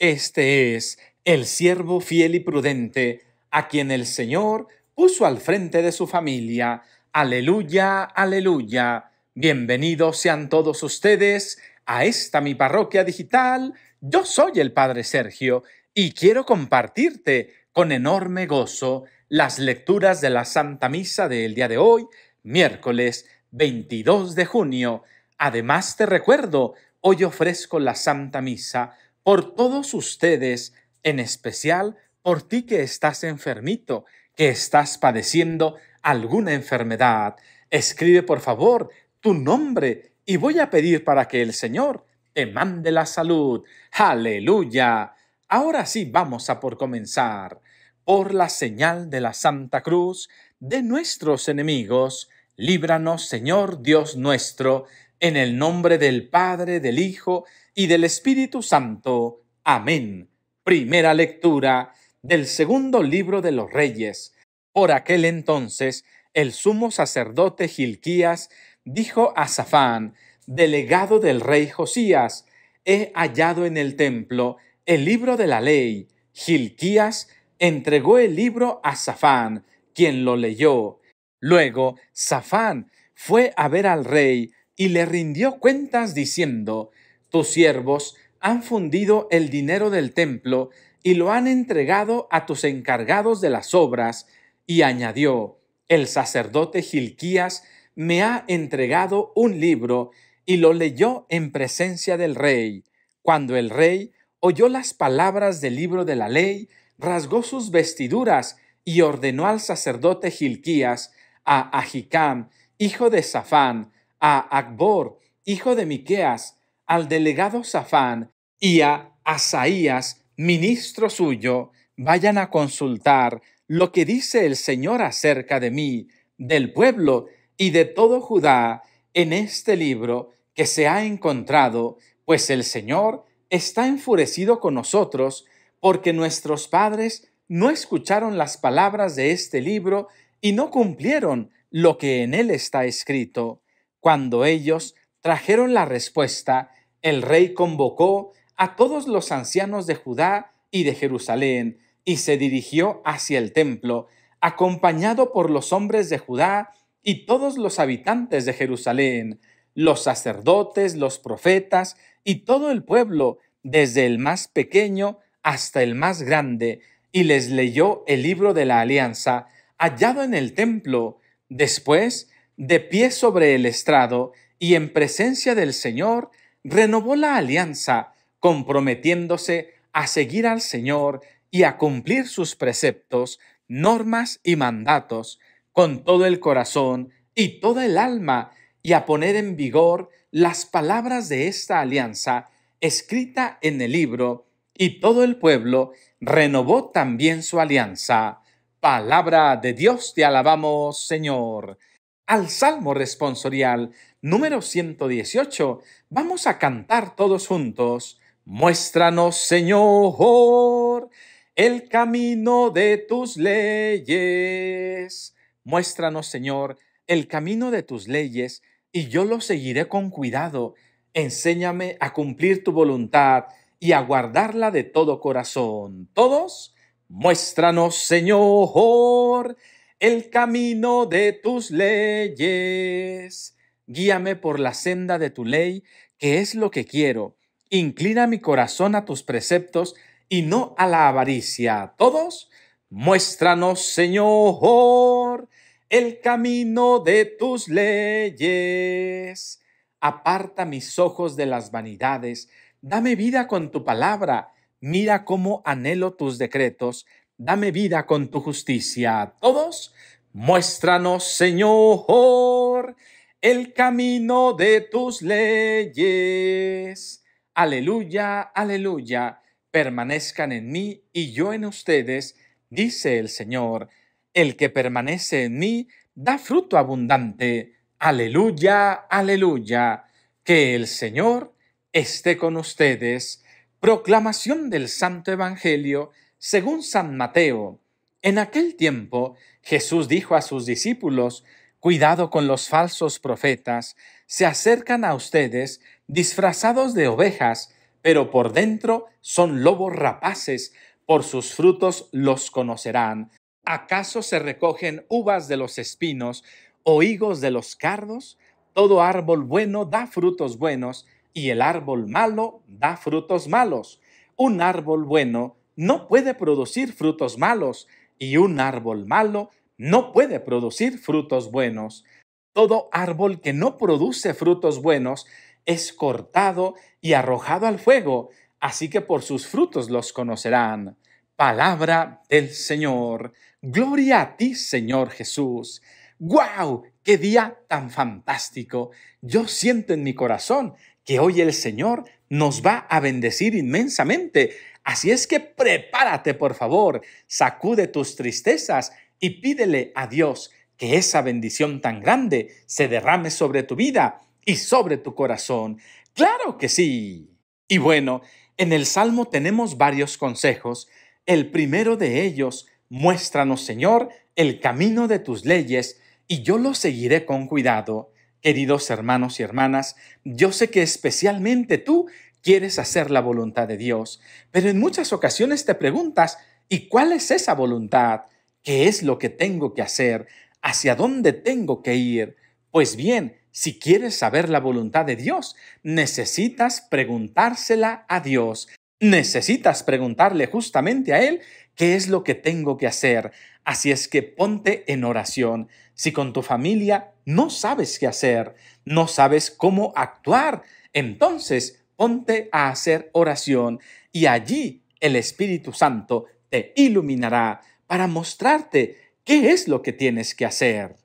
Este es el siervo fiel y prudente, a quien el Señor puso al frente de su familia. Aleluya, aleluya. Bienvenidos sean todos ustedes a esta mi parroquia digital. Yo soy el Padre Sergio y quiero compartirte con enorme gozo las lecturas de la Santa Misa del día de hoy, miércoles 22 de junio. Además te recuerdo, hoy ofrezco la Santa Misa por todos ustedes, en especial por ti que estás enfermito, que estás padeciendo alguna enfermedad. Escribe por favor tu nombre y voy a pedir para que el Señor te mande la salud. Aleluya. Ahora sí vamos a por comenzar. Por la señal de la Santa Cruz de nuestros enemigos, líbranos Señor Dios nuestro, en el nombre del Padre, del Hijo y del Espíritu Santo. Amén. Primera lectura del segundo libro de los Reyes. Por aquel entonces, el sumo sacerdote Gilquías dijo a Safán, delegado del rey Josías, he hallado en el templo el libro de la ley. Gilquías entregó el libro a Safán, quien lo leyó. Luego, Safán fue a ver al rey y le rindió cuentas diciendo, tus siervos han fundido el dinero del templo y lo han entregado a tus encargados de las obras. Y añadió, el sacerdote Gilquías me ha entregado un libro y lo leyó en presencia del rey. Cuando el rey oyó las palabras del libro de la ley, rasgó sus vestiduras y ordenó al sacerdote Gilquías, a Ahicam, hijo de Safán, a Akbor, hijo de Miqueas, al delegado Safán y a Asaías, ministro suyo, vayan a consultar lo que dice el Señor acerca de mí, del pueblo y de todo Judá en este libro que se ha encontrado, pues el Señor está enfurecido con nosotros porque nuestros padres no escucharon las palabras de este libro y no cumplieron lo que en él está escrito. Cuando ellos trajeron la respuesta, el rey convocó a todos los ancianos de Judá y de Jerusalén, y se dirigió hacia el templo, acompañado por los hombres de Judá y todos los habitantes de Jerusalén, los sacerdotes, los profetas y todo el pueblo, desde el más pequeño hasta el más grande, y les leyó el libro de la alianza, hallado en el templo. Después, de pie sobre el estrado y en presencia del Señor, renovó la alianza, comprometiéndose a seguir al Señor y a cumplir sus preceptos, normas y mandatos con todo el corazón y toda el alma y a poner en vigor las palabras de esta alianza escrita en el libro, y todo el pueblo renovó también su alianza. Palabra de Dios te alabamos, Señor. Al Salmo responsorial número 118, vamos a cantar todos juntos. Muéstranos, Señor, el camino de tus leyes. Muéstranos, Señor, el camino de tus leyes, y yo lo seguiré con cuidado. Enséñame a cumplir tu voluntad y a guardarla de todo corazón. Todos, muéstranos, Señor, el camino de tus leyes. Guíame por la senda de tu ley, que es lo que quiero. Inclina mi corazón a tus preceptos y no a la avaricia. Todos, muéstranos, Señor, el camino de tus leyes. Aparta mis ojos de las vanidades. Dame vida con tu palabra. Mira cómo anhelo tus decretos. Dame vida con tu justicia. Todos, muéstranos, Señor, el camino de tus leyes. Aleluya, aleluya, permanezcan en mí y yo en ustedes, dice el Señor. El que permanece en mí da fruto abundante. Aleluya, aleluya. Que el Señor esté con ustedes. Proclamación del Santo Evangelio según San Mateo. En aquel tiempo Jesús dijo a sus discípulos, Cuidado con los falsos profetas, se acercan a ustedes disfrazados de ovejas, pero por dentro son lobos rapaces, por sus frutos los conocerán. ¿Acaso se recogen uvas de los espinos o higos de los cardos? Todo árbol bueno da frutos buenos, y el árbol malo da frutos malos. Un árbol bueno no puede producir frutos malos, y un árbol malo no puede producir frutos buenos. Todo árbol que no produce frutos buenos es cortado y arrojado al fuego, así que por sus frutos los conocerán. Palabra del Señor. Gloria a ti, Señor Jesús. ¡Guau! ¡Qué día tan fantástico! Yo siento en mi corazón que hoy el Señor nos va a bendecir inmensamente. Así es que prepárate, por favor, sacude tus tristezas y pídele a Dios que esa bendición tan grande se derrame sobre tu vida y sobre tu corazón. Claro que sí. Y bueno, en el Salmo tenemos varios consejos. El primero de ellos, muéstranos, Señor, el camino de tus leyes, y yo lo seguiré con cuidado. Queridos hermanos y hermanas, yo sé que especialmente tú quieres hacer la voluntad de Dios, pero en muchas ocasiones te preguntas, ¿y cuál es esa voluntad? ¿Qué es lo que tengo que hacer? ¿Hacia dónde tengo que ir? Pues bien, si quieres saber la voluntad de Dios, necesitas preguntársela a Dios. Necesitas preguntarle justamente a Él qué es lo que tengo que hacer. Así es que ponte en oración. Si con tu familia no sabes qué hacer, no sabes cómo actuar, entonces ponte a hacer oración y allí el Espíritu Santo te iluminará para mostrarte qué es lo que tienes que hacer.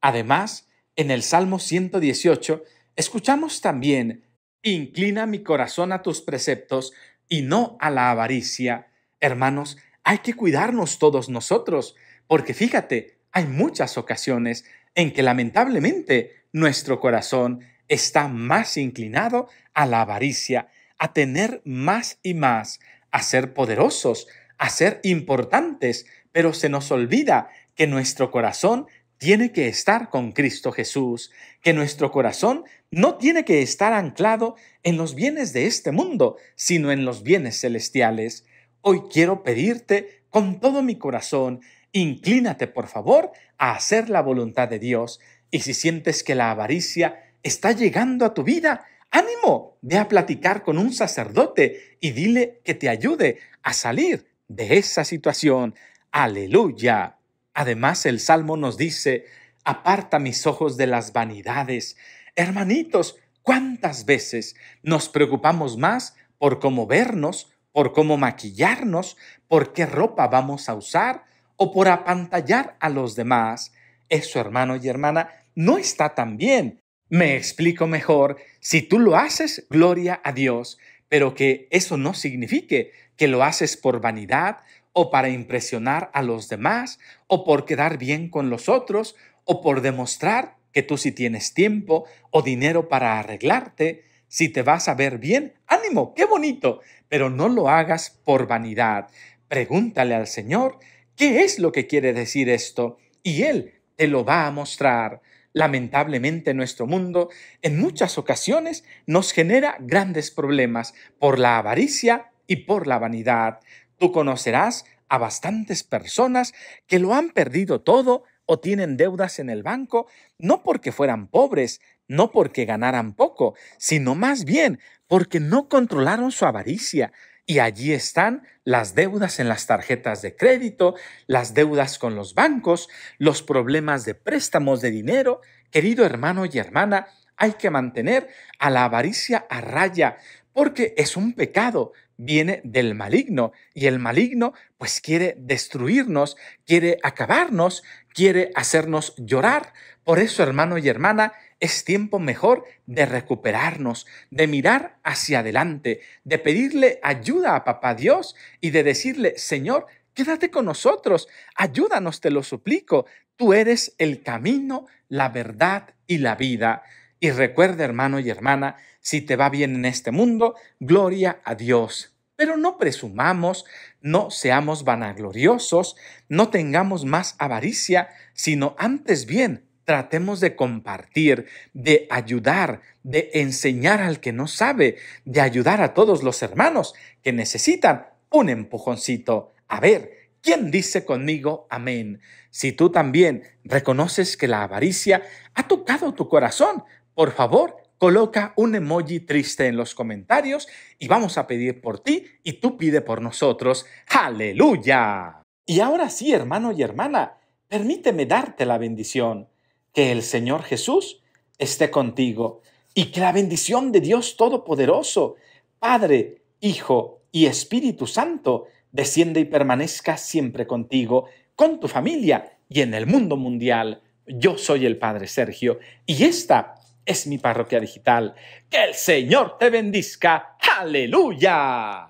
Además, en el Salmo 118 escuchamos también, Inclina mi corazón a tus preceptos y no a la avaricia. Hermanos, hay que cuidarnos todos nosotros, porque fíjate, hay muchas ocasiones en que lamentablemente nuestro corazón está más inclinado a la avaricia, a tener más y más, a ser poderosos, a ser importantes, pero se nos olvida que nuestro corazón tiene que estar con Cristo Jesús, que nuestro corazón no tiene que estar anclado en los bienes de este mundo, sino en los bienes celestiales. Hoy quiero pedirte con todo mi corazón, inclínate por favor a hacer la voluntad de Dios, y si sientes que la avaricia está llegando a tu vida, ánimo, ve a platicar con un sacerdote y dile que te ayude a salir de esa situación. Aleluya. Además el Salmo nos dice, aparta mis ojos de las vanidades. Hermanitos, ¿cuántas veces nos preocupamos más por cómo vernos, por cómo maquillarnos, por qué ropa vamos a usar o por apantallar a los demás? Eso, hermano y hermana, no está tan bien. Me explico mejor, si tú lo haces, gloria a Dios, pero que eso no signifique que lo haces por vanidad, o para impresionar a los demás, o por quedar bien con los otros, o por demostrar que tú sí tienes tiempo o dinero para arreglarte. Si te vas a ver bien, ánimo, qué bonito, pero no lo hagas por vanidad. Pregúntale al Señor qué es lo que quiere decir esto y Él te lo va a mostrar. Lamentablemente nuestro mundo en muchas ocasiones nos genera grandes problemas por la avaricia y por la vanidad. Tú conocerás a bastantes personas que lo han perdido todo o tienen deudas en el banco, no porque fueran pobres, no porque ganaran poco, sino más bien porque no controlaron su avaricia. Y allí están las deudas en las tarjetas de crédito, las deudas con los bancos, los problemas de préstamos de dinero. Querido hermano y hermana, hay que mantener a la avaricia a raya, porque es un pecado, viene del maligno y el maligno pues quiere destruirnos, quiere acabarnos, quiere hacernos llorar. Por eso, hermano y hermana, es tiempo mejor de recuperarnos, de mirar hacia adelante, de pedirle ayuda a Papá Dios y de decirle, Señor, quédate con nosotros, ayúdanos, te lo suplico, tú eres el camino, la verdad y la vida. Y recuerda, hermano y hermana, si te va bien en este mundo, gloria a Dios. Pero no presumamos, no seamos vanagloriosos, no tengamos más avaricia, sino antes bien tratemos de compartir, de ayudar, de enseñar al que no sabe, de ayudar a todos los hermanos que necesitan un empujoncito. A ver, ¿quién dice conmigo amén? Si tú también reconoces que la avaricia ha tocado tu corazón, por favor, coloca un emoji triste en los comentarios y vamos a pedir por ti y tú pide por nosotros. ¡Aleluya! Y ahora sí, hermano y hermana, permíteme darte la bendición. Que el Señor Jesús esté contigo y que la bendición de Dios Todopoderoso, Padre, Hijo y Espíritu Santo, descienda y permanezca siempre contigo, con tu familia y en el mundo mundial. Yo soy el Padre Sergio y esta es mi parroquia digital. Que el Señor te bendiga. Aleluya.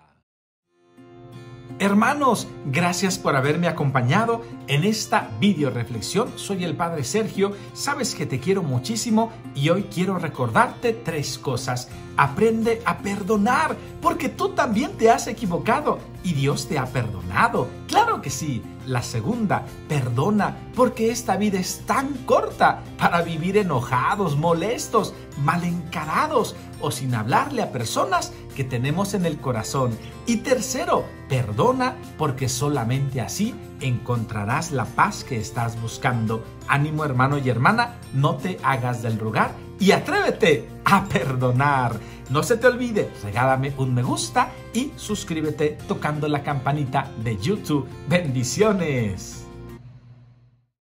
Hermanos, gracias por haberme acompañado en esta video reflexión. Soy el Padre Sergio, sabes que te quiero muchísimo y hoy quiero recordarte tres cosas. Aprende a perdonar, porque tú también te has equivocado y Dios te ha perdonado. Claro que sí. La segunda, perdona, porque esta vida es tan corta para vivir enojados, molestos, mal encarados o sin hablarle a personas que tenemos en el corazón. Y tercero, perdona porque solamente así encontrarás la paz que estás buscando. Ánimo hermano y hermana, no te hagas del lugar y atrévete a perdonar. No se te olvide, regálame un me gusta y suscríbete tocando la campanita de YouTube. Bendiciones.